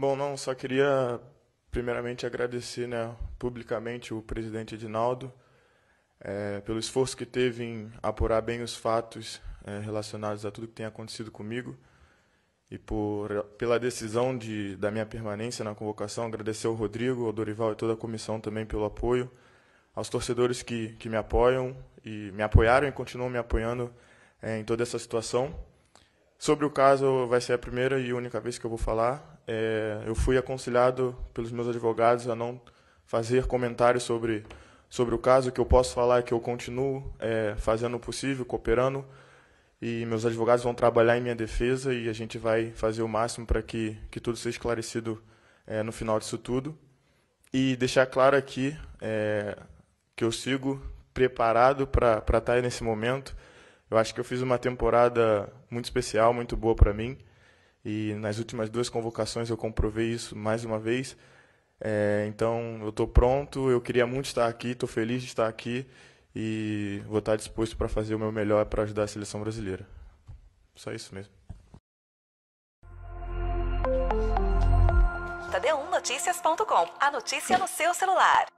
Bom, não, só queria primeiramente agradecer né, publicamente o presidente Edinaldo é, pelo esforço que teve em apurar bem os fatos é, relacionados a tudo que tem acontecido comigo e por, pela decisão de, da minha permanência na convocação. Agradecer ao Rodrigo, ao Dorival e toda a comissão também pelo apoio, aos torcedores que, que me apoiam e me apoiaram e continuam me apoiando é, em toda essa situação. Sobre o caso, vai ser a primeira e única vez que eu vou falar é, eu fui aconselhado pelos meus advogados a não fazer comentários sobre, sobre o caso. O que eu posso falar é que eu continuo é, fazendo o possível, cooperando, e meus advogados vão trabalhar em minha defesa e a gente vai fazer o máximo para que, que tudo seja esclarecido é, no final disso tudo. E deixar claro aqui é, que eu sigo preparado para estar tá nesse momento. Eu acho que eu fiz uma temporada muito especial, muito boa para mim e nas últimas duas convocações eu comprovei isso mais uma vez. É, então eu estou pronto, eu queria muito estar aqui, estou feliz de estar aqui e vou estar disposto para fazer o meu melhor para ajudar a seleção brasileira. Só isso mesmo. Tadeu1notícias.com A notícia no seu celular.